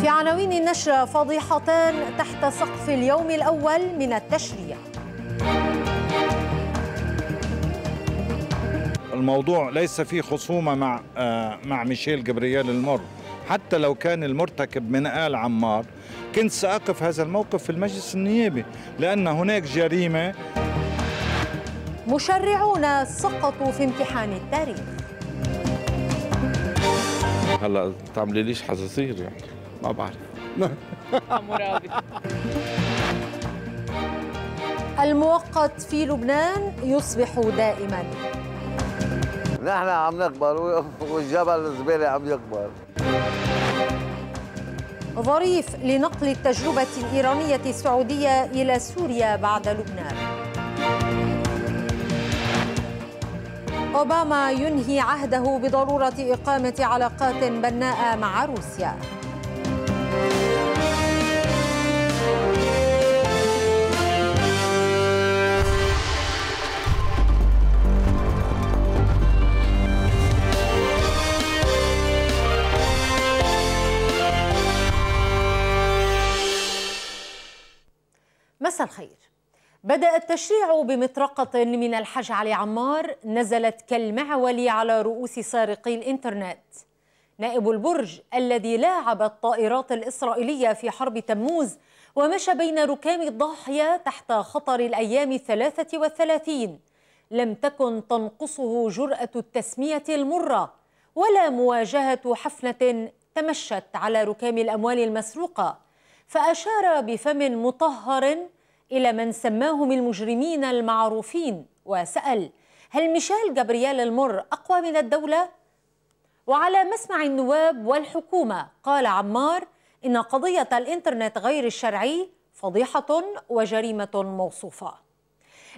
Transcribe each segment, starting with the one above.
في عناوين النشرة فضيحتان تحت سقف اليوم الأول من التشريع الموضوع ليس فيه خصومة مع آه، مع ميشيل جبريال المر حتى لو كان المرتكب من آل عمار كنت سأقف هذا الموقف في المجلس النيابي لأن هناك جريمة مشرعون سقطوا في امتحان التاريخ هلا تعملي ليش حساسيه يعني ما بعرف المؤقت في لبنان يصبح دائما نحن عم نكبر والجبل الزبالة عم يكبر ظريف لنقل التجربة الإيرانية السعودية إلى سوريا بعد لبنان أوباما ينهي عهده بضرورة إقامة علاقات بناءة مع روسيا مساء الخير بدأ التشريع بمطرقة من الحج علي عمار نزلت كالمعول على رؤوس سارقي الإنترنت نائب البرج الذي لاعب الطائرات الإسرائيلية في حرب تموز ومشى بين ركام الضاحية تحت خطر الأيام الثلاثة والثلاثين لم تكن تنقصه جرأة التسمية المرة ولا مواجهة حفنة تمشت على ركام الأموال المسروقة فأشار بفم مطهر إلى من سماهم المجرمين المعروفين وسأل هل ميشيل جابرييل المر أقوى من الدولة؟ وعلى مسمع النواب والحكومة قال عمار إن قضية الإنترنت غير الشرعي فضيحة وجريمة موصوفة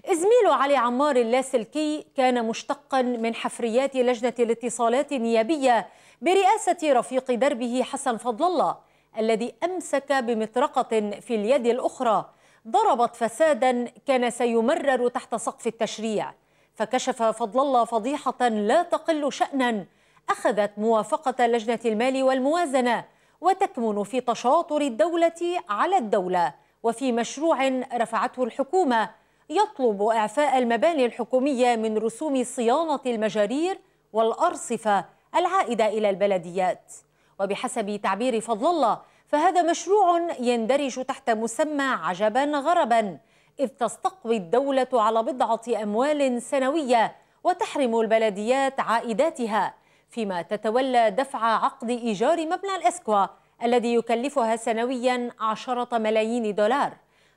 إزميل علي عمار اللاسلكي كان مشتقا من حفريات لجنة الاتصالات النيابية برئاسة رفيق دربه حسن فضل الله الذي أمسك بمطرقة في اليد الأخرى ضربت فسادا كان سيمرر تحت سقف التشريع فكشف فضل الله فضيحة لا تقل شأنا أخذت موافقة لجنة المال والموازنة وتكمن في تشاطر الدولة على الدولة وفي مشروع رفعته الحكومة يطلب إعفاء المباني الحكومية من رسوم صيانة المجارير والأرصفة العائدة إلى البلديات وبحسب تعبير فضل الله فهذا مشروع يندرج تحت مسمى عجبا غربا إذ تستقوي الدولة على بضعة أموال سنوية وتحرم البلديات عائداتها فيما تتولى دفع عقد إيجار مبنى الإسكوا الذي يكلفها سنويا عشرة ملايين دولار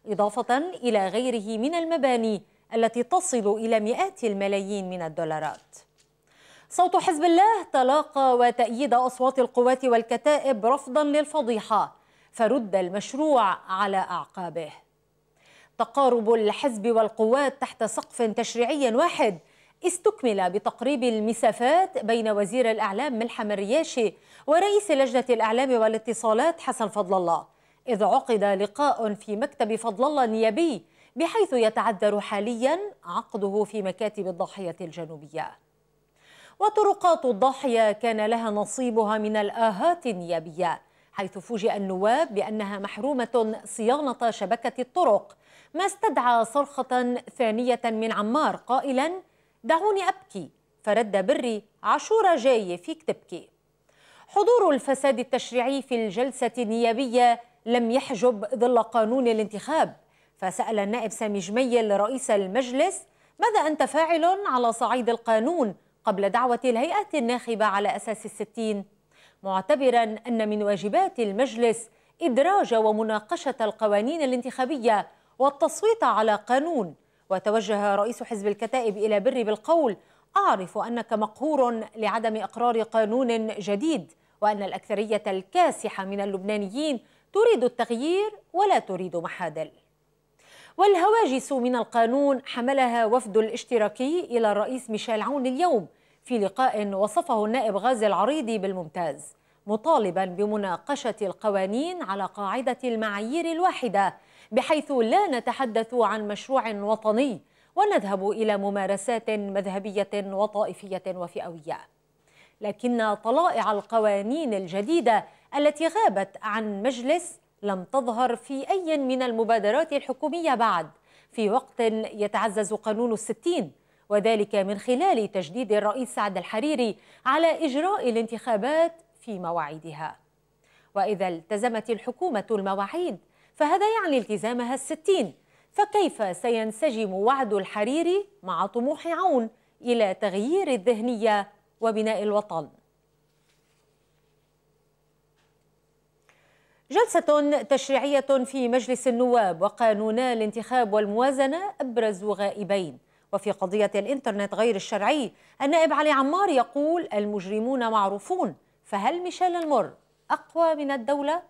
إضافة إلى غيره من المباني التي تصل إلى مئات الملايين من الدولارات صوت حزب الله تلاقى وتأييد أصوات القوات والكتائب رفضا للفضيحة فرد المشروع على أعقابه تقارب الحزب والقوات تحت سقف تشريعي واحد استكمل بتقريب المسافات بين وزير الإعلام ملحم الرياشي ورئيس لجنة الإعلام والاتصالات حسن فضل الله إذ عقد لقاء في مكتب فضل الله النيابي بحيث يتعذر حاليا عقده في مكاتب الضاحية الجنوبية وطرقات الضاحية كان لها نصيبها من الآهات النيابية حيث فوجئ النواب بأنها محرومة صيانة شبكة الطرق ما استدعى صرخة ثانية من عمار قائلاً دعوني أبكي فرد بري عشورة جاية فيك تبكي حضور الفساد التشريعي في الجلسة النيابية لم يحجب ظل قانون الانتخاب فسأل النائب سامي جميل رئيس المجلس ماذا أنت فاعل على صعيد القانون قبل دعوة الهيئة الناخبة على أساس الستين معتبرا أن من واجبات المجلس إدراج ومناقشة القوانين الانتخابية والتصويت على قانون وتوجه رئيس حزب الكتائب إلى بري بالقول أعرف أنك مقهور لعدم إقرار قانون جديد وأن الأكثرية الكاسحة من اللبنانيين تريد التغيير ولا تريد محادل والهواجس من القانون حملها وفد الاشتراكي إلى الرئيس ميشيل عون اليوم في لقاء وصفه النائب غازي العريضي بالممتاز مطالبا بمناقشة القوانين على قاعدة المعايير الواحدة بحيث لا نتحدث عن مشروع وطني ونذهب إلى ممارسات مذهبية وطائفية وفئوية لكن طلائع القوانين الجديدة التي غابت عن مجلس لم تظهر في أي من المبادرات الحكومية بعد في وقت يتعزز قانون الستين وذلك من خلال تجديد الرئيس سعد الحريري على إجراء الانتخابات في مواعيدها وإذا التزمت الحكومة المواعيد فهذا يعني التزامها الستين فكيف سينسجم وعد الحريري مع طموح عون إلى تغيير الذهنية وبناء الوطن جلسة تشريعية في مجلس النواب وقانونا الانتخاب والموازنة أبرز غائبين وفي قضية الإنترنت غير الشرعي النائب علي عمار يقول المجرمون معروفون فهل ميشيل المر أقوى من الدولة؟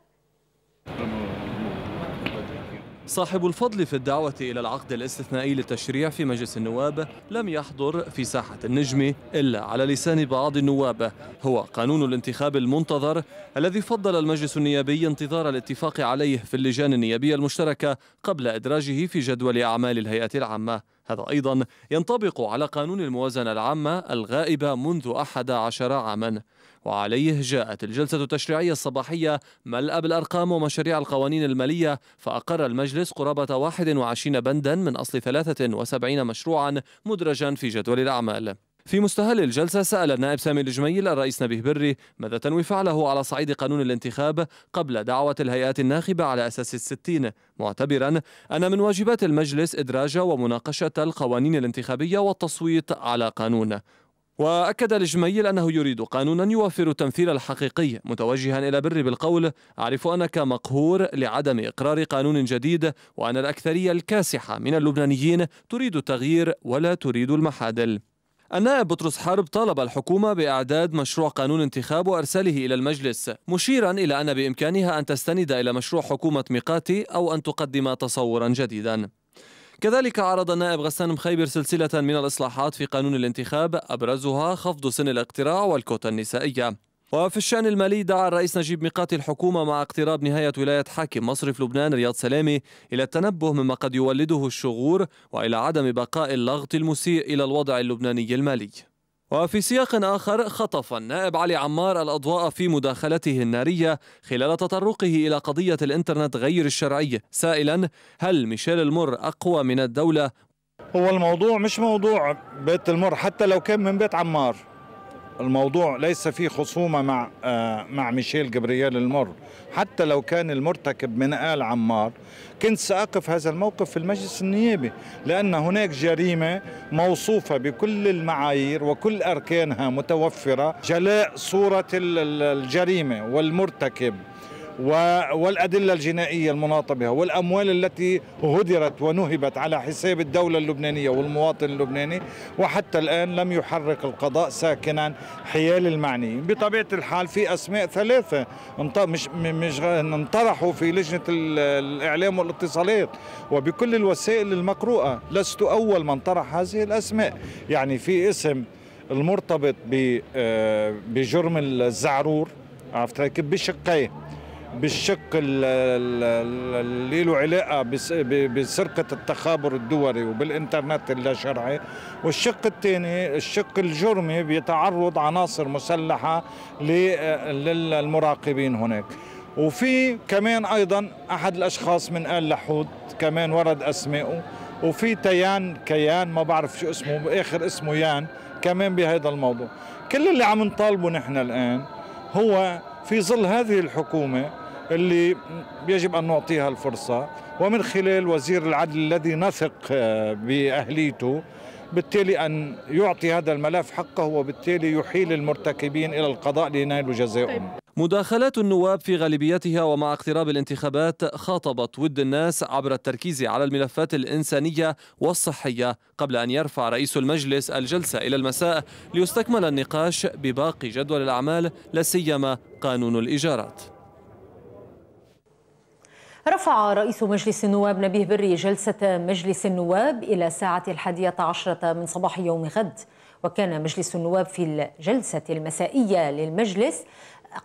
صاحب الفضل في الدعوة إلى العقد الاستثنائي للتشريع في مجلس النواب لم يحضر في ساحة النجم إلا على لسان بعض النواب هو قانون الانتخاب المنتظر الذي فضل المجلس النيابي انتظار الاتفاق عليه في اللجان النيابية المشتركة قبل إدراجه في جدول أعمال الهيئة العامة هذا أيضا ينطبق على قانون الموازنة العامة الغائبة منذ أحد عشر عاما وعليه جاءت الجلسة التشريعية الصباحية ملأ بالأرقام ومشاريع القوانين المالية فأقر المجلس قرابة 21 بندا من أصل 73 مشروعا مدرجا في جدول الأعمال في مستهل الجلسة سأل النائب سامي الجميل الرئيس نبيه بري ماذا تنوي فعله على صعيد قانون الانتخاب قبل دعوة الهيئات الناخبة على أساس الستين معتبرا أن من واجبات المجلس إدراج ومناقشة القوانين الانتخابية والتصويت على قانون وأكد الجميل أنه يريد قانونا يوفر التمثيل الحقيقي متوجها إلى بري بالقول أعرف أنك مقهور لعدم إقرار قانون جديد وأن الأكثرية الكاسحة من اللبنانيين تريد التغيير ولا تريد المحادل النائب بطرس حرب طالب الحكومة بإعداد مشروع قانون انتخاب وأرساله إلى المجلس مشيرا إلى أن بإمكانها أن تستند إلى مشروع حكومة ميقاتي أو أن تقدم تصورا جديدا كذلك عرض النائب غسان مخيبر سلسلة من الإصلاحات في قانون الانتخاب أبرزها خفض سن الاقتراع والكوتا النسائية وفي الشأن المالي دعا الرئيس نجيب ميقاتي الحكومة مع اقتراب نهاية ولاية حاكم مصرف لبنان رياض سلامي إلى التنبه مما قد يولده الشغور وإلى عدم بقاء اللغط المسيء إلى الوضع اللبناني المالي وفي سياق آخر خطف النائب علي عمار الأضواء في مداخلته النارية خلال تطرقه إلى قضية الإنترنت غير الشرعي سائلا هل ميشيل المر أقوى من الدولة؟ هو الموضوع مش موضوع بيت المر حتى لو كان من بيت عمار الموضوع ليس فيه خصومة مع آه، مع ميشيل جبريال المر حتى لو كان المرتكب من آل عمار كنت سأقف هذا الموقف في المجلس النيابي لأن هناك جريمة موصوفة بكل المعايير وكل أركانها متوفرة جلاء صورة الجريمة والمرتكب والأدلة الجنائية المناطة بها والأموال التي هدرت ونهبت على حساب الدولة اللبنانية والمواطن اللبناني وحتى الآن لم يحرك القضاء ساكنا حيال المعني بطبيعة الحال في أسماء ثلاثة مش مش انطرحوا في لجنة الإعلام والاتصالات وبكل الوسائل المقروءة لست أول من طرح هذه الأسماء يعني في اسم المرتبط آه، بجرم الزعرور عرفت كيف بالشق اللي له علاقه بسرقه التخابر الدولي وبالانترنت اللا شرعي والشق الثاني الشق الجرمي بيتعرض عناصر مسلحه للمراقبين هناك وفي كمان ايضا احد الاشخاص من ال لحود كمان ورد اسمائه وفي تيان كيان ما بعرف شو اسمه باخر اسمه يان كمان بهذا الموضوع كل اللي عم نطالبه نحن الان هو في ظل هذه الحكومه اللي يجب أن نعطيها الفرصة ومن خلال وزير العدل الذي نثق آه، بأهليته بالتالي أن يعطي هذا الملف حقه وبالتالي يحيل المرتكبين إلى القضاء لينالوا جزائهم طيب. مداخلات النواب في غالبيتها ومع اقتراب الانتخابات خاطبت ود الناس عبر التركيز على الملفات الإنسانية والصحية قبل أن يرفع رئيس المجلس الجلسة إلى المساء ليستكمل النقاش بباقي جدول الأعمال لا سيما قانون الإيجارات رفع رئيس مجلس النواب نبيه بري جلسة مجلس النواب إلى الساعة الحادية عشرة من صباح يوم غد وكان مجلس النواب في الجلسة المسائية للمجلس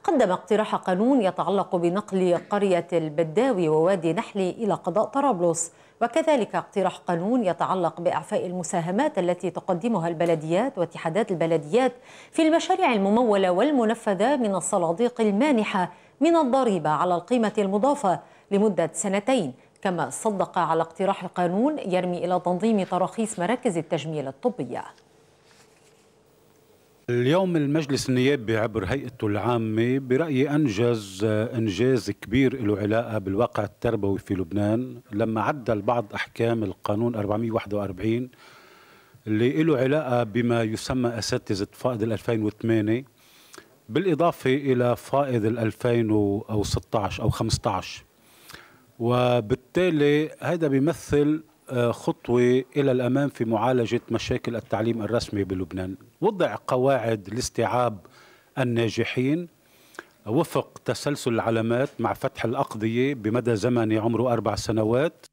قدم اقتراح قانون يتعلق بنقل قرية البداوي ووادي نحلي إلى قضاء طرابلس وكذلك اقتراح قانون يتعلق بإعفاء المساهمات التي تقدمها البلديات واتحادات البلديات في المشاريع الممولة والمنفذة من الصناديق المانحة من الضريبة على القيمة المضافة لمدة سنتين كما صدق على اقتراح قانون يرمي إلى تنظيم تراخيص مراكز التجميل الطبية اليوم المجلس النيابي عبر هيئته العامة برأيي أنجز إنجاز كبير له علاقة بالواقع التربوي في لبنان لما عدل بعض أحكام القانون 441 اللي له علاقة بما يسمى أساتذة فائض 2008 بالإضافة إلى فائض 2016 أو 15 وبالتالي هذا بيمثل آه، خطوة إلى الأمام في معالجة مشاكل التعليم الرسمي بلبنان وضع قواعد لاستيعاب الناجحين وفق تسلسل العلامات مع فتح الأقضية بمدى زمني عمره أربع سنوات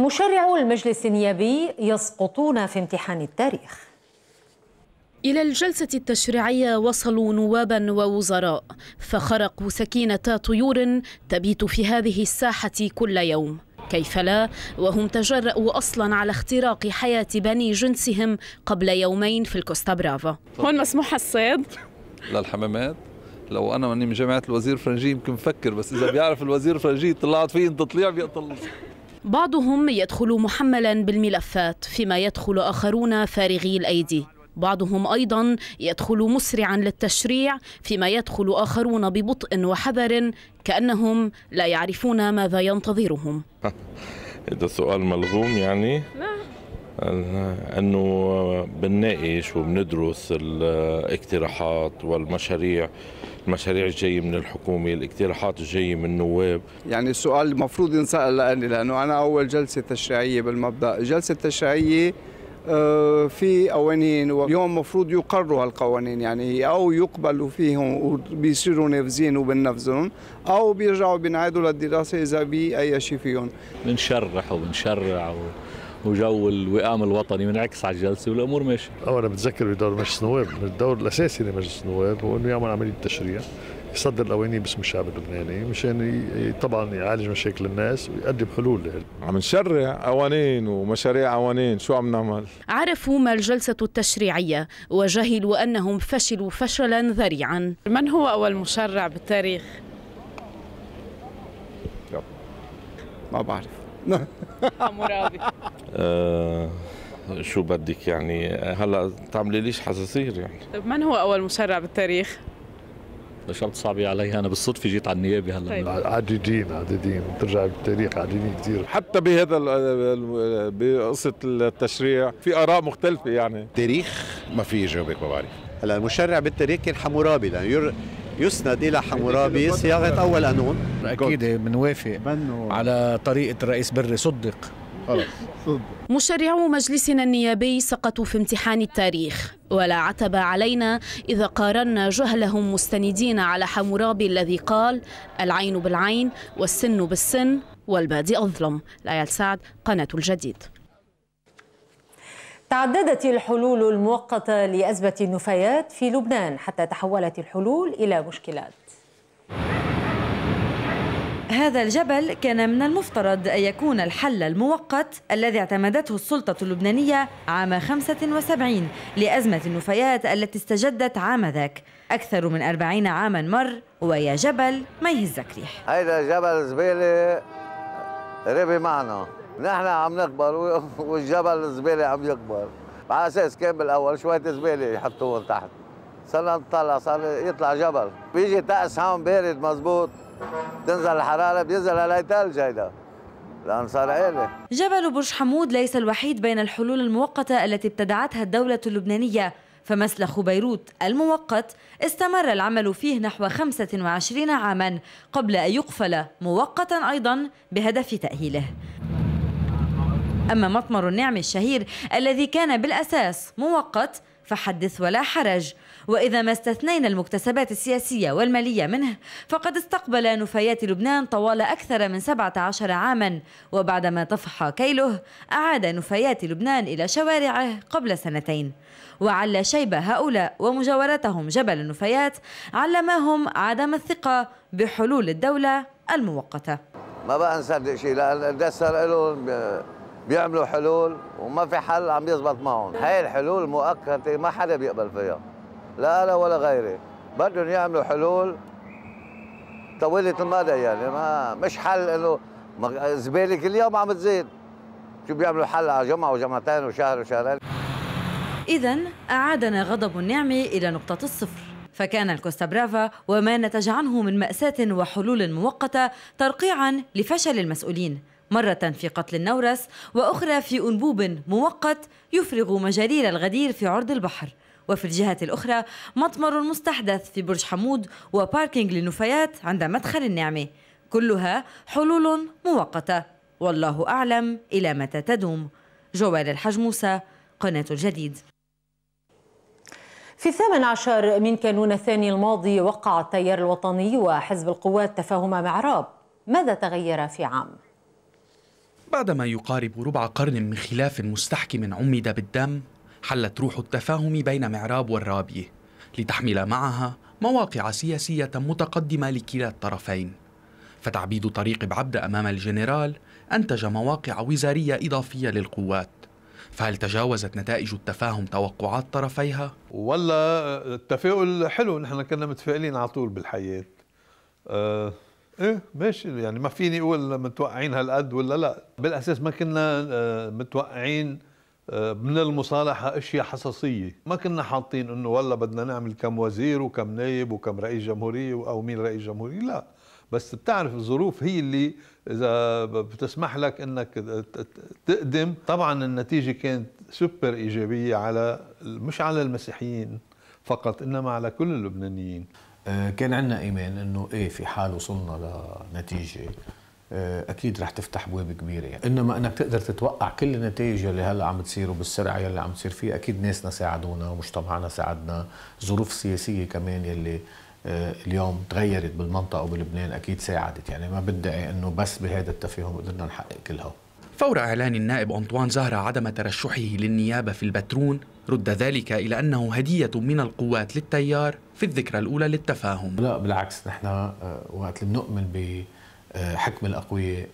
مشرعو المجلس النيابي يسقطون في امتحان التاريخ إلى الجلسة التشريعية وصلوا نوابا ووزراء فخرقوا سكينة طيور تبيت في هذه الساحة كل يوم كيف لا وهم تجرأوا أصلا على اختراق حياة بني جنسهم قبل يومين في الكوستا برافا هون مسموح الصيد للحمامات لو انا ماني من جامعه الوزير فرنجي يمكن بفكر بس اذا بيعرف الوزير فرنجي طلعت فيه انت تطليع بيقتل بعضهم يدخل محملا بالملفات فيما يدخل اخرون فارغي الايدي بعضهم ايضا يدخل مسرعا للتشريع فيما يدخل اخرون ببطء وحذر كانهم لا يعرفون ماذا ينتظرهم هذا سؤال ملغوم يعني انه بنناقش وبندرس الاقتراحات والمشاريع المشاريع الجايه من الحكومه الاقتراحات الجايه من النواب يعني السؤال المفروض ينسال لاني لانه انا اول جلسه تشريعيه بالمبدا الجلسه التشريعيه آه، في قوانين واليوم المفروض يقروا هالقوانين يعني او يقبلوا فيهم وبيصيروا نافذين وبنفذهم او بيرجعوا بينعادوا للدراسه اذا بي اي شيء فيهم بنشرح وبنشرع وجو الوئام الوطني بنعكس على الجلسه والامور ماشيه. اولا بتذكر بدور مجلس النواب، الدور الاساسي لمجلس النواب هو انه يعمل عمليه تشريع يصدر الاواني باسم الشعب اللبناني مشان طبعا يعالج مشاكل الناس ويقدم حلول لها عم نشرع قوانين ومشاريع قوانين شو عم نعمل عرفوا ما الجلسه التشريعيه وجهلوا انهم فشلوا فشلا ذريعا من هو اول مشرع بالتاريخ ما بعرف مرابي آه، شو بدك يعني هلا تعملي ليش حساسيه يعني طيب من هو اول مشرع بالتاريخ شرط صعبه عليها انا بالصدفه جيت على النيابه هلا طيب. عديدين عديدين بترجع بالتاريخ عديدين كثير حتى بهذا بقصه التشريع في اراء مختلفه يعني تاريخ ما في جاوبك ما بعرف هلا المشرع بالتاريخ كان حمورابي لانه يسند الى حمورابي صياغه اول قانون اكيد بنوافق على طريقه الرئيس بري صدق مشرعو مجلسنا النيابي سقطوا في امتحان التاريخ ولا عتب علينا إذا قارنا جهلهم مستندين على حمورابي الذي قال العين بالعين والسن بالسن والبادئ أظلم لايال سعد قناة الجديد تعددت الحلول المؤقتة لأزمة النفايات في لبنان حتى تحولت الحلول إلى مشكلات هذا الجبل كان من المفترض أن يكون الحل المؤقت الذي اعتمدته السلطة اللبنانية عام 75 لأزمة النفايات التي استجدت عام ذاك أكثر من 40 عاما مر ويا جبل ما يهزك ريح هيدا جبل زبالة ربي معنا نحن عم نكبر والجبل زبالة عم يكبر على أساس كان بالأول شوية زبالة يحطوهم تحت صرنا نطلع صار يطلع جبل بيجي طقس هون بارد مزبوط تنزل الحراره بينزل على ثلج هيدا لأن صار عيلة جبل برج حمود ليس الوحيد بين الحلول المؤقتة التي ابتدعتها الدولة اللبنانية فمسلخ بيروت المؤقت استمر العمل فيه نحو 25 عاما قبل أن يقفل مؤقتا أيضا بهدف تأهيله أما مطمر النعم الشهير الذي كان بالأساس مؤقت فحدث ولا حرج وإذا ما استثنينا المكتسبات السياسية والمالية منه فقد استقبل نفايات لبنان طوال أكثر من 17 عاما وبعدما طفح كيله أعاد نفايات لبنان إلى شوارعه قبل سنتين وعلى شيب هؤلاء ومجاورتهم جبل النفايات علماهم عدم الثقة بحلول الدولة المؤقتة ما بقى نصدق شيء لأن الدسر لهم بيعملوا حلول وما في حل عم يزبط معهم هاي الحلول المؤقتة ما حدا بيقبل فيها لا انا ولا غيري بدهم يعملوا حلول طويله المدى يعني ما مش حل انه زباله كل يوم عم تزيد شو بيعملوا حل على جمعه وجمعتين وشهر وشهرين اذا اعادنا غضب النعمه الى نقطه الصفر فكان الكوستا برافا وما نتج عنه من مأساة وحلول مؤقتة ترقيعا لفشل المسؤولين مرة في قتل النورس وأخرى في أنبوب مؤقت يفرغ مجارير الغدير في عرض البحر وفي الجهة الأخرى مطمر مستحدث في برج حمود وباركينج للنفايات عند مدخل النعمة كلها حلول مؤقتة والله أعلم إلى متى تدوم جوال الحجموسة قناة الجديد في الثامن عشر من كانون الثاني الماضي وقع التيار الوطني وحزب القوات تفاهم معراب ماذا تغير في عام؟ بعدما يقارب ربع قرن من خلاف مستحكم عمد بالدم حلت روح التفاهم بين معراب والرابية لتحمل معها مواقع سياسية متقدمة لكلا الطرفين فتعبيد طريق بعبدة أمام الجنرال أنتج مواقع وزارية إضافية للقوات فهل تجاوزت نتائج التفاهم توقعات طرفيها؟ والله التفاؤل حلو نحن كنا متفائلين على طول بالحياة آه، ايه ماشي يعني ما فيني اقول متوقعين هالقد ولا لا بالاساس ما كنا آه، متوقعين من المصالحة أشياء حصصية ما كنا حاطين أنه والله بدنا نعمل كم وزير وكم نايب وكم رئيس جمهورية أو مين رئيس جمهورية لا بس بتعرف الظروف هي اللي إذا بتسمح لك أنك تقدم طبعا النتيجة كانت سوبر إيجابية على مش على المسيحيين فقط إنما على كل اللبنانيين آه، كان عندنا إيمان أنه إيه في حال وصلنا لنتيجة آه، اكيد رح تفتح بواب كبيره يعني. انما انك تقدر تتوقع كل النتائج يلي هلا عم تصير وبالسرعه يلي عم تصير فيها اكيد ناسنا ساعدونا ومجتمعنا ساعدنا ظروف سياسيه كمان يلي آه، اليوم تغيرت بالمنطقه وبلبنان اكيد ساعدت يعني ما بدعي انه بس بهذا التفاهم قدرنا نحقق كل فور اعلان النائب انطوان زهرة عدم ترشحه للنيابه في البترون رد ذلك الى انه هديه من القوات للتيار في الذكرى الاولى للتفاهم لا بالعكس نحن آه، وقت اللي بنؤمن آه، حكم الاقوياء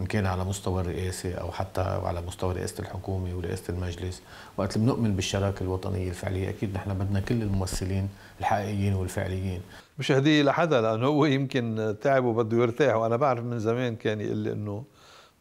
ان كان على مستوى الرئاسه او حتى على مستوى رئاسه الحكومه ورئاسه المجلس، وقت اللي بنؤمن بالشراكه الوطنيه الفعليه اكيد نحن بدنا كل الممثلين الحقيقيين والفعليين. مش هديه لحدا لانه هو يمكن تعب وبده يرتاح وانا بعرف من زمان كان يقول لي انه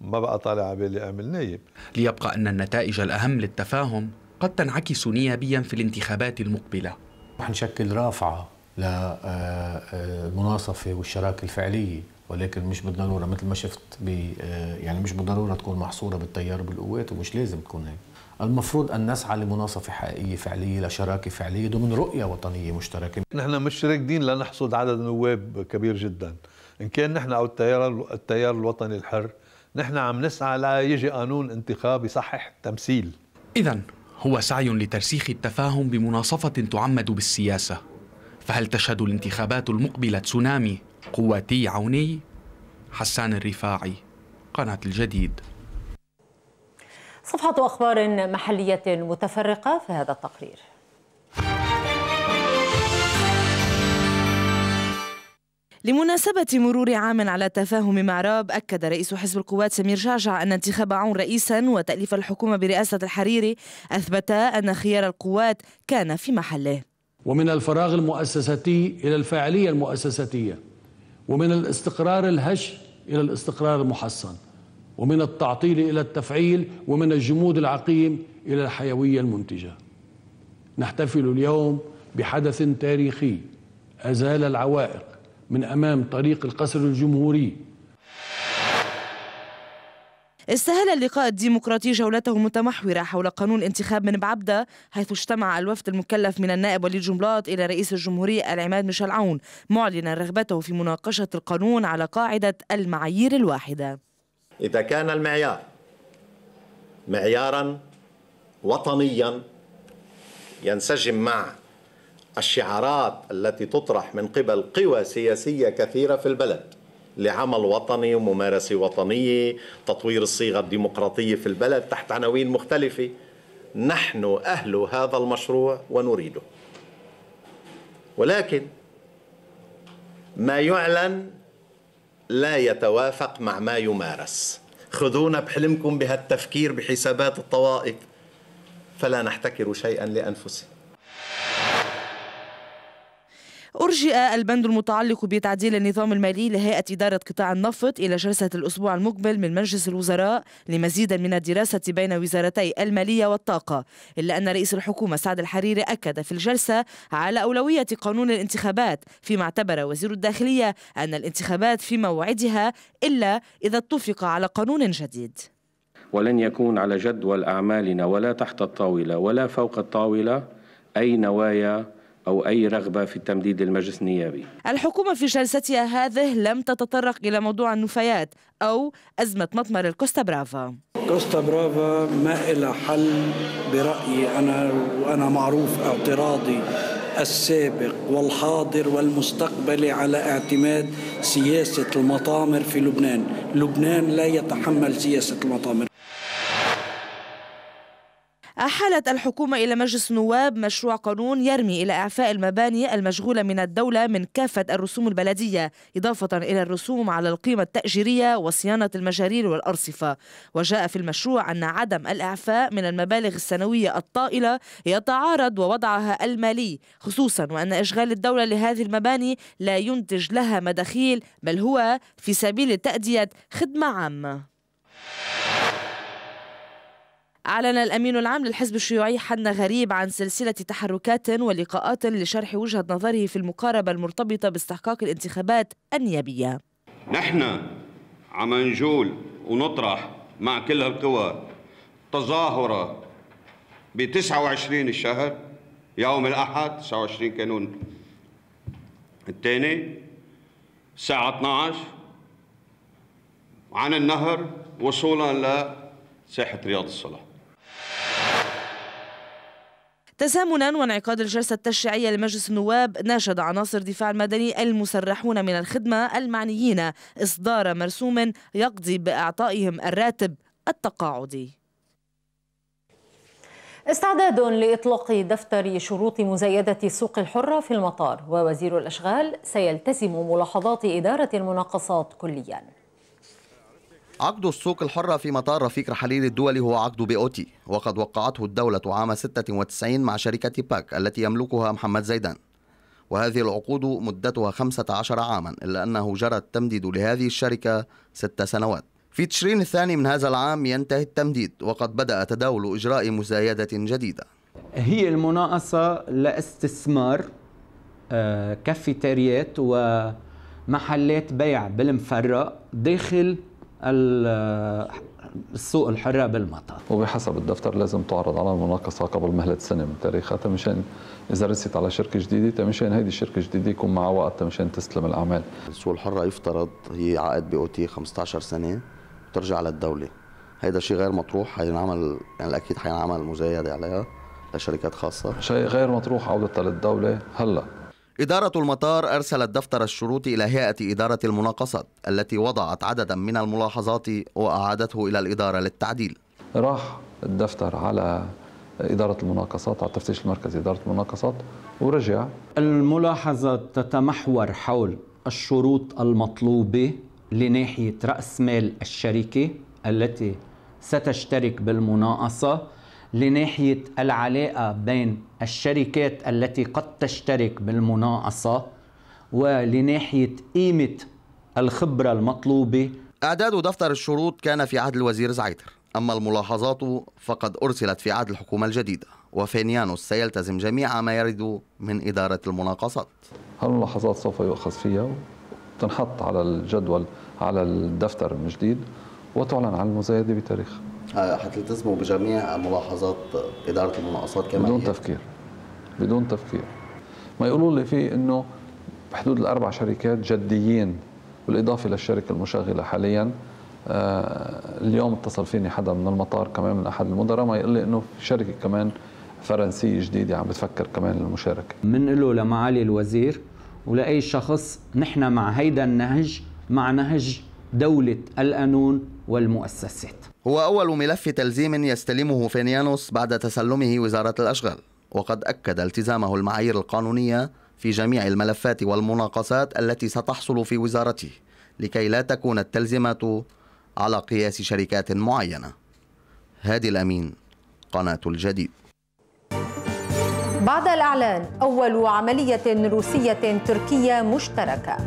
ما بقى طالع على بالي اعمل نايب. ليبقى ان النتائج الاهم للتفاهم قد تنعكس نيابيا في الانتخابات المقبله. رح نشكل رافعه للمناصفه آه، آه، والشراكه الفعليه ولكن مش بالضروره مثل ما شفت آه، يعني مش بالضروره تكون محصوره بالتيار بالقوات ومش لازم تكون هيك المفروض ان نسعى لمناصفه حقيقيه فعليه لشراكه فعليه ضمن رؤيه وطنيه مشتركه نحن مش راكدين لنحصد عدد نواب كبير جدا ان كان نحن او التيار التيار الوطني الحر نحن عم نسعى لا يجي قانون انتخابي صحح التمثيل اذا هو سعي لترسيخ التفاهم بمناصفه تعمد بالسياسه فهل تشهد الانتخابات المقبله تسونامي قواتي عوني حسان الرفاعي قناة الجديد صفحة أخبار محلية متفرقة في هذا التقرير لمناسبة مرور عام على تفاهم مع راب أكد رئيس حزب القوات سمير جعجع أن انتخاب عون رئيسا وتأليف الحكومة برئاسة الحريري أثبتا أن خيار القوات كان في محله ومن الفراغ المؤسساتي إلى الفاعلية المؤسساتية ومن الاستقرار الهش إلى الاستقرار المحصن ومن التعطيل إلى التفعيل ومن الجمود العقيم إلى الحيوية المنتجة نحتفل اليوم بحدث تاريخي أزال العوائق من أمام طريق القصر الجمهوري استهل اللقاء الديمقراطي جولته متمحورة حول قانون انتخاب من بعبدة حيث اجتمع الوفد المكلف من النائب وليد جملاط إلى رئيس الجمهورية العماد ميشيل عون معلنا رغبته في مناقشة القانون على قاعدة المعايير الواحدة إذا كان المعيار معيارا وطنيا ينسجم مع الشعارات التي تطرح من قبل قوى سياسية كثيرة في البلد لعمل وطني وممارسة وطنية تطوير الصيغة الديمقراطية في البلد تحت عناوين مختلفة نحن أهل هذا المشروع ونريده ولكن ما يعلن لا يتوافق مع ما يمارس خذونا بحلمكم بهالتفكير بحسابات الطوائف فلا نحتكر شيئا لأنفسنا أرجئ البند المتعلق بتعديل النظام المالي لهيئة إدارة قطاع النفط إلى جلسة الأسبوع المقبل من مجلس الوزراء لمزيد من الدراسة بين وزارتي المالية والطاقة إلا أن رئيس الحكومة سعد الحريري أكد في الجلسة على أولوية قانون الانتخابات فيما اعتبر وزير الداخلية أن الانتخابات في موعدها إلا إذا اتفق على قانون جديد ولن يكون على جدول أعمالنا ولا تحت الطاولة ولا فوق الطاولة أي نوايا أو أي رغبة في تمديد المجلس النيابي الحكومة في جلستها هذه لم تتطرق إلى موضوع النفايات أو أزمة مطمر الكوستا برافا كوستا برافا ما إلى حل برأيي أنا وأنا معروف اعتراضي السابق والحاضر والمستقبل على اعتماد سياسة المطامر في لبنان لبنان لا يتحمل سياسة المطامر أحالت الحكومة إلى مجلس النواب مشروع قانون يرمي إلى إعفاء المباني المشغولة من الدولة من كافة الرسوم البلدية إضافة إلى الرسوم على القيمة التأجيرية وصيانة المجارير والأرصفة وجاء في المشروع أن عدم الإعفاء من المبالغ السنوية الطائلة يتعارض ووضعها المالي خصوصا وأن إشغال الدولة لهذه المباني لا ينتج لها مداخيل بل هو في سبيل تأدية خدمة عامة أعلن الأمين العام للحزب الشيوعي حنا غريب عن سلسلة تحركات ولقاءات لشرح وجهة نظره في المقاربة المرتبطة باستحقاق الانتخابات النيابية نحن عم نجول ونطرح مع كل هالقوى تظاهرة ب 29 الشهر يوم الأحد 29 كانون الثاني الساعة 12 عن النهر وصولا لساحة رياض الصلاح تزامنا وانعقاد الجلسة التشريعية لمجلس النواب ناشد عناصر الدفاع المدني المسرحون من الخدمة المعنيين إصدار مرسوم يقضي بإعطائهم الراتب التقاعدي استعداد لإطلاق دفتر شروط مزايدة السوق الحرة في المطار ووزير الأشغال سيلتزم ملاحظات إدارة المناقصات كلياً عقد السوق الحرة في مطار رفيق رحاليل الدولي هو عقد تي وقد وقعته الدولة عام 96 مع شركة باك التي يملكها محمد زيدان وهذه العقود مدتها 15 عاما إلا أنه جرى التمديد لهذه الشركة ست سنوات في تشرين الثاني من هذا العام ينتهي التمديد وقد بدأ تداول إجراء مزايدة جديدة هي المناقصة لاستثمار آه، كافيتريات ومحلات بيع بالمفرق داخل السوق الحرة بالمطار وبحسب الدفتر لازم تعرض على المناقصة قبل مهلة سنة من تاريخها تمشان إذا رست على شركة جديدة تمشان هيدي الشركة الجديدة يكون معها وقت تمشان تسلم الأعمال السوق الحرة يفترض هي عقد بي أو تي 15 سنة وترجع للدولة هيدا شيء غير مطروح حينعمل يعني أكيد حينعمل مزايدة عليها لشركات خاصة شيء غير مطروح عودتها للدولة هلأ إدارة المطار أرسلت دفتر الشروط إلى هيئة إدارة المناقصات التي وضعت عددا من الملاحظات وأعادته إلى الإدارة للتعديل راح الدفتر على إدارة المناقصات على التفتيش المركزي إدارة المناقصات ورجع الملاحظة تتمحور حول الشروط المطلوبة لناحية رأس مال الشركة التي ستشترك بالمناقصة لناحيه العلاقه بين الشركات التي قد تشترك بالمناقصه ولناحيه قيمه الخبره المطلوبه اعداد دفتر الشروط كان في عهد الوزير زعيتر اما الملاحظات فقد ارسلت في عهد الحكومه الجديده وفينيانوس سيلتزم جميع ما يرد من اداره المناقصات هالملاحظات سوف يؤخذ فيها وتنحط على الجدول على الدفتر من جديد وتعلن عن المزايده بتاريخ هتلتزموا بجميع ملاحظات اداره المناقصات كما بدون هي. تفكير بدون تفكير ما يقولوا لي فيه انه بحدود الاربع شركات جديين بالاضافه للشركه المشغله حاليا آه، اليوم اتصل فيني حدا من المطار كمان من احد المدراء ما يقول لي انه في شركه كمان فرنسيه جديده عم بتفكر كمان المشاركه من له لمعالي الوزير ولاي شخص نحن مع هيدا النهج مع نهج دولة القانون والمؤسسات هو أول ملف تلزيم يستلمه فينيانوس بعد تسلمه وزارة الأشغال وقد أكد التزامه المعايير القانونية في جميع الملفات والمناقصات التي ستحصل في وزارته لكي لا تكون التلزيمات على قياس شركات معينة هادي الأمين قناة الجديد بعد الإعلان أول عملية روسية تركية مشتركة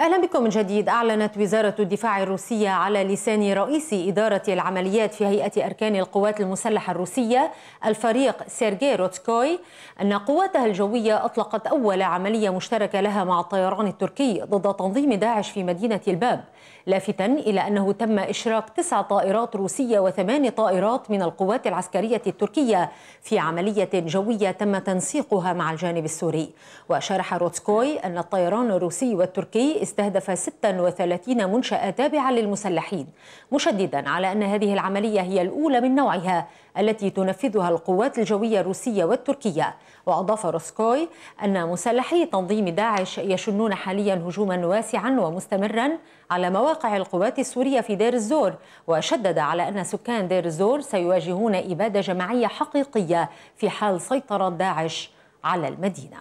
أهلا بكم من جديد أعلنت وزارة الدفاع الروسية على لسان رئيس إدارة العمليات في هيئة أركان القوات المسلحة الروسية الفريق سيرجي روتسكوي أن قواتها الجوية أطلقت أول عملية مشتركة لها مع الطيران التركي ضد تنظيم داعش في مدينة الباب لافتا إلى أنه تم إشراك تسع طائرات روسية وثمان طائرات من القوات العسكرية التركية في عملية جوية تم تنسيقها مع الجانب السوري وشرح روتسكوي أن الطيران الروسي والتركي استهدف 36 منشأة تابعة للمسلحين مشددا على أن هذه العملية هي الأولى من نوعها التي تنفذها القوات الجوية الروسية والتركية وأضاف روسكوي أن مسلحي تنظيم داعش يشنون حاليا هجوما واسعا ومستمرا على مواقع القوات السورية في دير الزور وشدد على أن سكان دير الزور سيواجهون إبادة جماعية حقيقية في حال سيطرة داعش على المدينه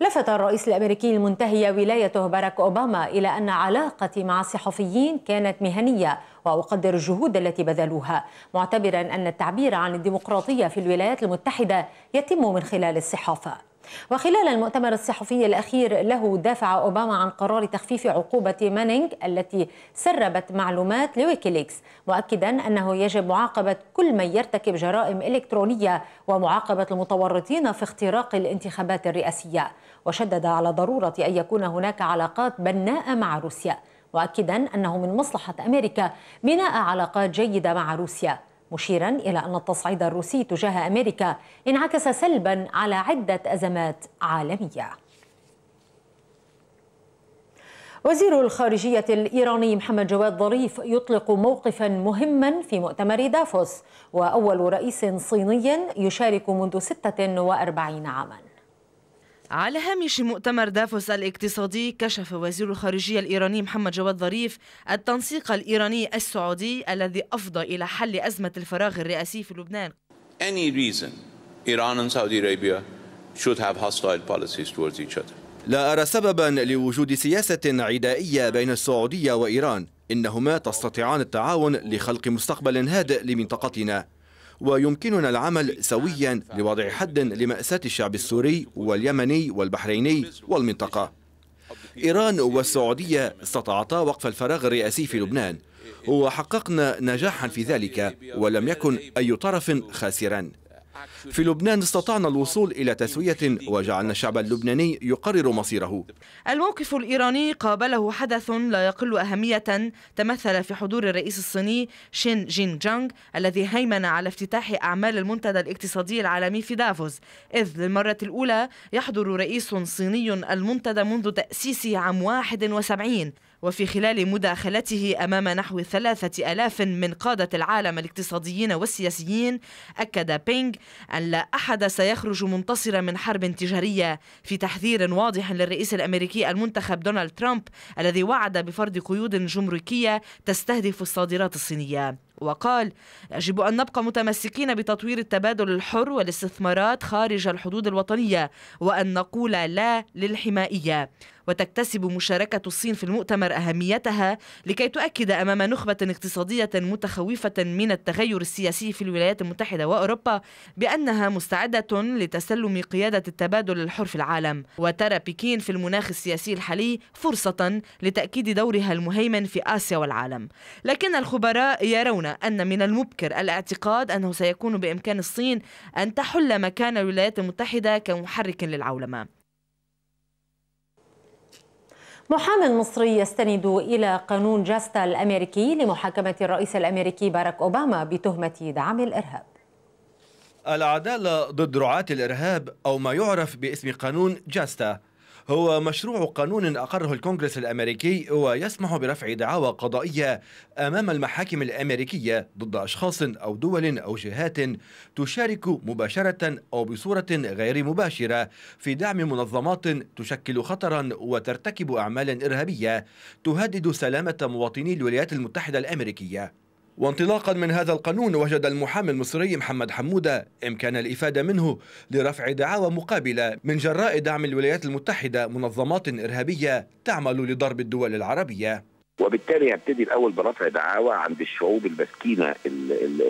لفت الرئيس الامريكي المنتهي ولايته باراك اوباما الى ان علاقتي مع الصحفيين كانت مهنيه واقدر الجهود التي بذلوها معتبرا ان التعبير عن الديمقراطيه في الولايات المتحده يتم من خلال الصحافه وخلال المؤتمر الصحفي الأخير له دافع أوباما عن قرار تخفيف عقوبة مانينج التي سربت معلومات لويكيليكس مؤكدا أنه يجب معاقبة كل من يرتكب جرائم إلكترونية ومعاقبة المتورطين في اختراق الانتخابات الرئاسية وشدد على ضرورة أن يكون هناك علاقات بناءة مع روسيا مؤكدا أنه من مصلحة أمريكا بناء علاقات جيدة مع روسيا مشيرا إلى أن التصعيد الروسي تجاه أمريكا انعكس سلبا على عدة أزمات عالمية وزير الخارجية الإيراني محمد جواد ظريف يطلق موقفا مهما في مؤتمر دافوس وأول رئيس صيني يشارك منذ 46 عاماً على هامش مؤتمر دافوس الاقتصادي كشف وزير الخارجية الإيراني محمد جواد ظريف التنسيق الإيراني السعودي الذي أفضى إلى حل أزمة الفراغ الرئاسي في لبنان. Any reason Iran and Saudi Arabia should have hostile policies towards each other. لا أرى سببا لوجود سياسة عدائية بين السعودية وإيران، إنهما تستطيعان التعاون لخلق مستقبل هادئ لمنطقتنا. ويمكننا العمل سويا لوضع حد لمأساة الشعب السوري واليمني والبحريني والمنطقة إيران والسعودية استطعتا وقف الفراغ الرئاسي في لبنان وحققنا نجاحا في ذلك ولم يكن أي طرف خاسرا في لبنان استطعنا الوصول إلى تسوية وجعلنا الشعب اللبناني يقرر مصيره الموقف الإيراني قابله حدث لا يقل أهمية تمثل في حضور الرئيس الصيني شين جين جانغ الذي هيمن على افتتاح أعمال المنتدى الاقتصادي العالمي في دافوس إذ للمرة الأولى يحضر رئيس صيني المنتدى منذ تأسيسه عام 71 وفي خلال مداخلته أمام نحو ثلاثة ألاف من قادة العالم الاقتصاديين والسياسيين أكد بينغ أن لا أحد سيخرج منتصرا من حرب تجارية في تحذير واضح للرئيس الأمريكي المنتخب دونالد ترامب الذي وعد بفرض قيود جمركية تستهدف الصادرات الصينية وقال يجب أن نبقى متمسكين بتطوير التبادل الحر والاستثمارات خارج الحدود الوطنية وأن نقول لا للحمائية وتكتسب مشاركة الصين في المؤتمر أهميتها لكي تؤكد أمام نخبة اقتصادية متخوفة من التغير السياسي في الولايات المتحدة وأوروبا بأنها مستعدة لتسلم قيادة التبادل الحر في العالم وترى بكين في المناخ السياسي الحالي فرصة لتأكيد دورها المهيمن في آسيا والعالم لكن الخبراء يرون أن من المبكر الاعتقاد أنه سيكون بإمكان الصين أن تحل مكان الولايات المتحدة كمحرك للعولمة محامي مصري يستند إلى قانون جاستا الأمريكي لمحاكمة الرئيس الأمريكي باراك أوباما بتهمة دعم الإرهاب العدالة ضد رعاة الإرهاب أو ما يعرف باسم قانون جاستا هو مشروع قانون أقره الكونغرس الأمريكي ويسمح برفع دعاوى قضائية أمام المحاكم الأمريكية ضد أشخاص أو دول أو جهات تشارك مباشرة أو بصورة غير مباشرة في دعم منظمات تشكل خطرا وترتكب أعمالا إرهابية تهدد سلامة مواطني الولايات المتحدة الأمريكية وانطلاقا من هذا القانون وجد المحامي المصري محمد حمودة إمكان الإفادة منه لرفع دعاوى مقابلة من جراء دعم الولايات المتحدة منظمات إرهابية تعمل لضرب الدول العربية وبالتالي هبتدي الأول برفع دعاوى عند الشعوب المسكينة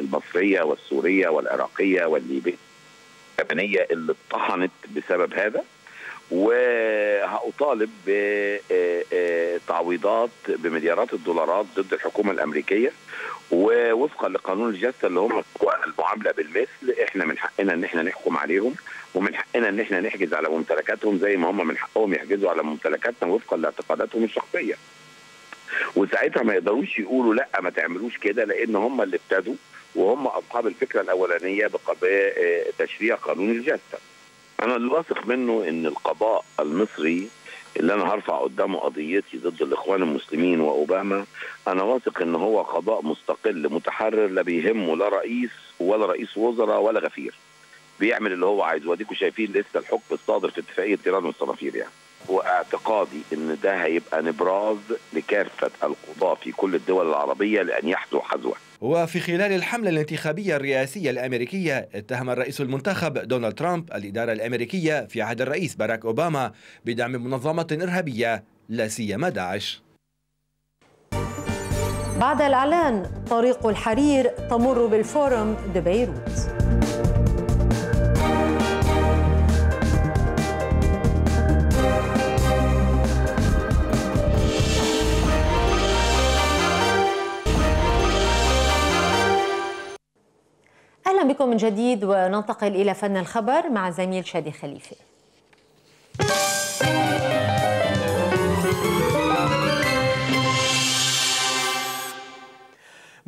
المصرية والسورية والعراقية والليبية اليابانية اللي اتطحنت بسبب هذا وهأطالب بتعويضات آه، آه، بمليارات الدولارات ضد الحكومة الأمريكية ووفقا لقانون الجلسه اللي هم المعامله بالمثل احنا من حقنا ان احنا نحكم عليهم ومن حقنا ان احنا نحجز على ممتلكاتهم زي ما هم من حقهم يحجزوا على ممتلكاتنا وفقا لاعتقاداتهم الشخصيه. وساعتها ما يقدروش يقولوا لا ما تعملوش كده لان هم اللي ابتدوا وهم اصحاب الفكره الاولانيه بتشريع آه، قانون الجلسه. انا اللي واثق منه ان القضاء المصري اللي انا هرفع قدامه قضيتي ضد الاخوان المسلمين واوباما انا واثق ان هو قضاء مستقل متحرر لا بيهمه لا رئيس ولا رئيس وزراء ولا غفير بيعمل اللي هو عايزه واديكم شايفين لسه الحكم الصادر في اتفاقيه تيران والصنافير يعني واعتقادي ان ده هيبقى نبراز لكافه القضاه في كل الدول العربيه لان يحذو حذوه. وفي خلال الحملة الانتخابية الرئاسية الأمريكية اتهم الرئيس المنتخب دونالد ترامب الإدارة الأمريكية في عهد الرئيس باراك أوباما بدعم منظمة إرهابية لا سيما داعش بعد الإعلان طريق الحرير تمر بالفورم دبيروت اهلا بكم من جديد وننتقل الى فن الخبر مع زميل شادي خليفه.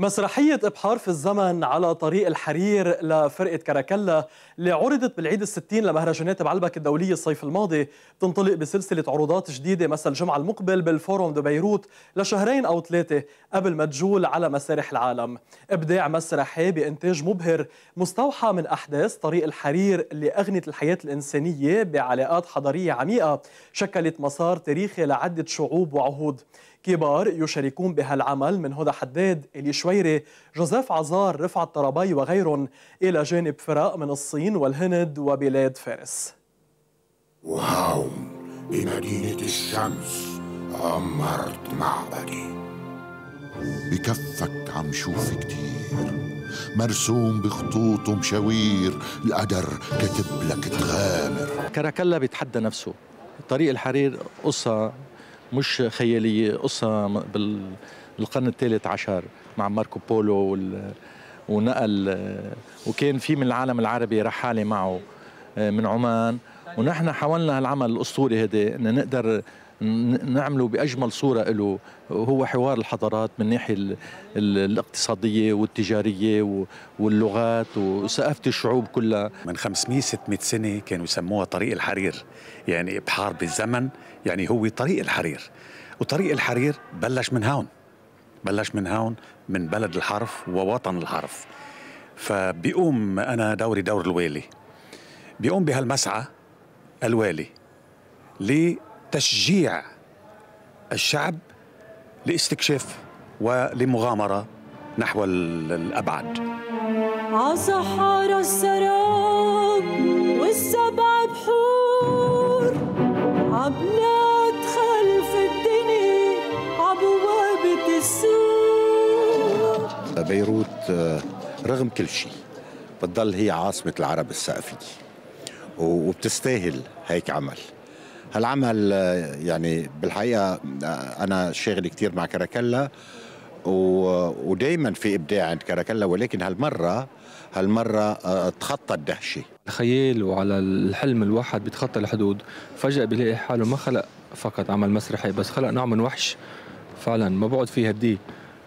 مسرحية إبحار في الزمن على طريق الحرير لفرقة كاراكلا اللي عرضت بالعيد الستين لمهرجانات بعلبك الدولية الصيف الماضي تنطلق بسلسلة عروضات جديدة مثل الجمعة المقبل بالفورم دو بيروت لشهرين أو ثلاثة قبل ما تجول على مسارح العالم إبداع مسرحي بإنتاج مبهر مستوحى من أحداث طريق الحرير اللي أغنت الحياة الإنسانية بعلاقات حضارية عميقة شكلت مسار تاريخي لعدة شعوب وعهود كبار يشاركون بهالعمل من هدى حداد، إلي شويري، جوزيف عزار، رفعت طرابي وغيرهم إلى جانب فرق من الصين والهند وبلاد فارس. وهاون بمدينة الشمس عمرت معبدي بكفك عم شوف كتير مرسوم بخطوط ومشاوير القدر كاتب لك تغامر كراكلا بيتحدى نفسه طريق الحرير قصة مش خياليه قصه بالقرن الثالث عشر مع ماركو بولو وال ونقل آه، وكان في من العالم العربي رحاله معه آه، من عمان ونحن حاولنا هالعمل الاسطوري هذا ان نقدر نعمله باجمل صوره له هو حوار الحضارات من الناحيه الاقتصاديه والتجاريه واللغات وثقافه الشعوب كلها من 500 600 سنه كانوا يسموها طريق الحرير يعني ابحار بالزمن يعني هو طريق الحرير وطريق الحرير بلش من هون بلش من هون من بلد الحرف ووطن الحرف فبيقوم انا دوري دور الوالي بيقوم بهالمسعى الوالي تشجيع الشعب لاستكشاف ولمغامرة نحو الأبعد عصحارى السراب والسبع بحور عبنات خلف الدنيا عبوابة السور بيروت آه، رغم كل شيء بتضل هي عاصمة العرب السقفي وبتستاهل هيك عمل هالعمل يعني بالحقيقه انا شاغل كثير مع كاراكلا ودائما في ابداع عند كاراكلا ولكن هالمره هالمره آه، تخطى الدهشه الخيال وعلى الحلم الواحد بيتخطى الحدود فجاه بيلاقي حاله ما خلق فقط عمل مسرحي بس خلق نوع من وحش فعلا ما بقعد فيه هديه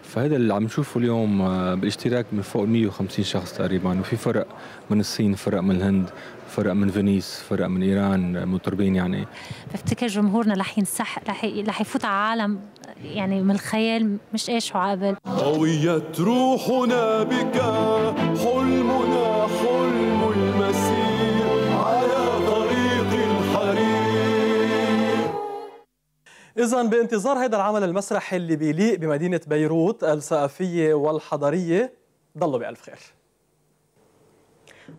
فهذا اللي عم نشوفه اليوم آه، بالاشتراك من فوق 150 شخص تقريبا وفي فرق من الصين فرق من الهند فرق من فينيس فرق من ايران مطربين يعني بفتكر جمهورنا رح ينسح رح رح يفوت على عالم يعني من الخيال مش ايش هو قبل قوية روحنا بك حلمنا حلم المسير على طريق الحرير إذا بانتظار هذا العمل المسرحي اللي بيليق بمدينة بيروت الثقافية والحضارية ضلوا بألف خير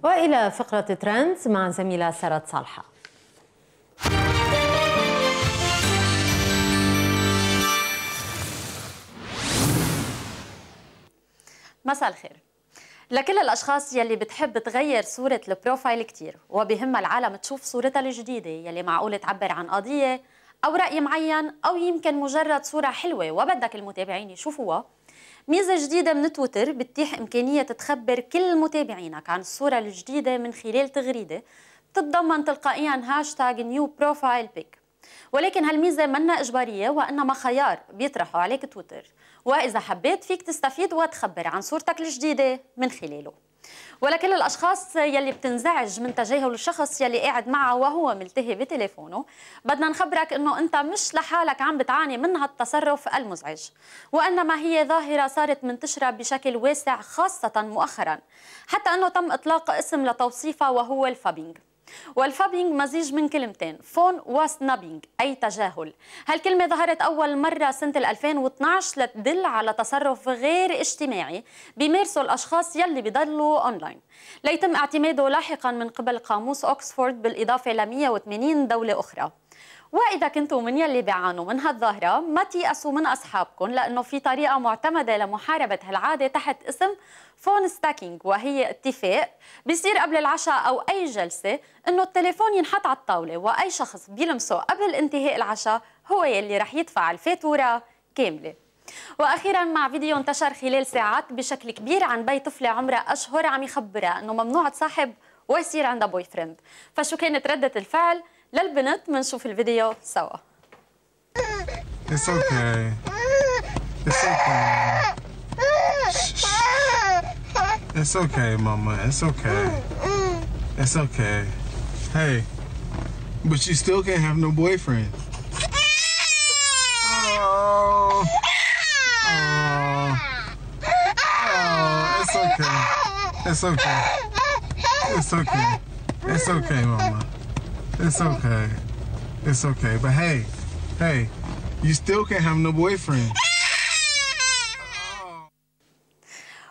والى فقره ترند مع زميله سارة صالحه مساء الخير لكل الاشخاص يلي بتحب تغير صوره البروفايل كثير وبهم العالم تشوف صورتها الجديده يلي معقول تعبر عن قضيه او راي معين او يمكن مجرد صوره حلوه وبدك المتابعين يشوفوها ميزة جديدة من تويتر بتتيح إمكانية تخبر كل متابعينك عن الصورة الجديدة من خلال تغريدة بتتضمن تلقائيا هاشتاج نيو بروفايل بيك ولكن هالميزة منا إجبارية وإنما خيار بيطرحه عليك تويتر وإذا حبيت فيك تستفيد وتخبر عن صورتك الجديدة من خلاله ولكن الاشخاص يلي بتنزعج من تجاهل الشخص يلي قاعد معه وهو ملتهي بتليفونه بدنا نخبرك انه انت مش لحالك عم بتعاني من هالتصرف المزعج وانما هي ظاهره صارت منتشره بشكل واسع خاصه مؤخرا حتى انه تم اطلاق اسم لتوصيفها وهو الفابينج والفابينج مزيج من كلمتين فون وسنابينج أي تجاهل هالكلمة ظهرت أول مرة سنة 2012 لتدل على تصرف غير اجتماعي بيمارسه الأشخاص يلي بيضلوا أونلاين ليتم اعتماده لاحقا من قبل قاموس أوكسفورد بالإضافة ل 180 دولة أخرى واذا كنتوا من يلي بيعانوا من هالظاهره ما تيأسوا من اصحابكم لانه في طريقه معتمده لمحاربه هالعاده تحت اسم فون ستاكينج وهي اتفاق بيصير قبل العشاء او اي جلسه انه التليفون ينحط على الطاوله واي شخص بيلمسه قبل انتهاء العشاء هو يلي رح يدفع الفاتوره كامله واخيرا مع فيديو انتشر خلال ساعات بشكل كبير عن بي طفله عمرها اشهر عم يخبرها انه ممنوع تصاحب ويصير عندها بوي فريند فشو كانت رده الفعل للبنت منشوف الفيديو سوا It's okay. It's okay. It's okay, Mama. It's okay. It's okay. Hey, but you still can't have no boyfriend. Oh. Oh. Oh, it's okay. It's okay. It's okay. It's okay, Mama. It's okay. It's okay. But hey, hey, you still can't have no boyfriend.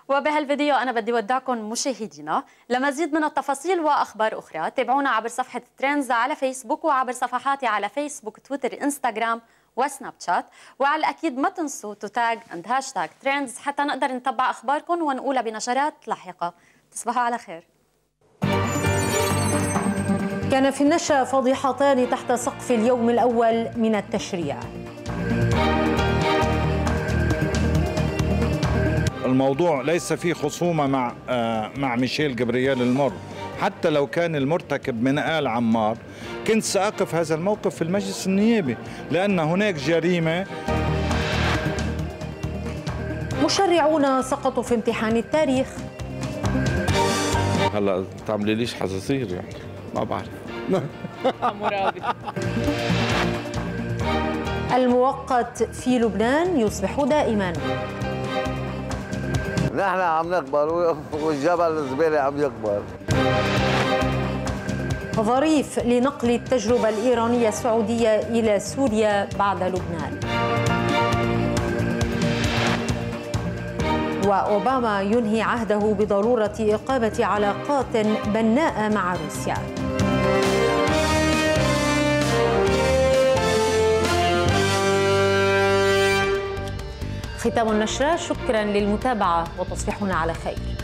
وبهالفيديو أنا بدي ودعكم مشاهدينا لمزيد من التفاصيل وأخبار أخرى تابعونا عبر صفحة ترندز على فيسبوك وعبر صفحاتي على فيسبوك تويتر إنستغرام وسناب شات وعلى الأكيد ما تنسوا تتاج اند هاشتاج ترندز حتى نقدر نتبع أخباركم ونقولها بنشرات لاحقة تصبحوا على خير كان في النشا فضيحتان تحت سقف اليوم الأول من التشريع الموضوع ليس فيه خصومة مع آه، مع ميشيل جبريال المر حتى لو كان المرتكب من آل عمار كنت سأقف هذا الموقف في المجلس النيابي لأن هناك جريمة مشرعون سقطوا في امتحان التاريخ هلا تعملي ليش حساسيه يعني ما بعرف المؤقت في لبنان يصبح دائما نحن عم نكبر والجبل الزبالة عم يكبر ظريف لنقل التجربة الإيرانية السعودية إلى سوريا بعد لبنان وأوباما ينهي عهده بضرورة إقامة علاقات بناءة مع روسيا ختام النشرة شكرا للمتابعة وتصبحون على خير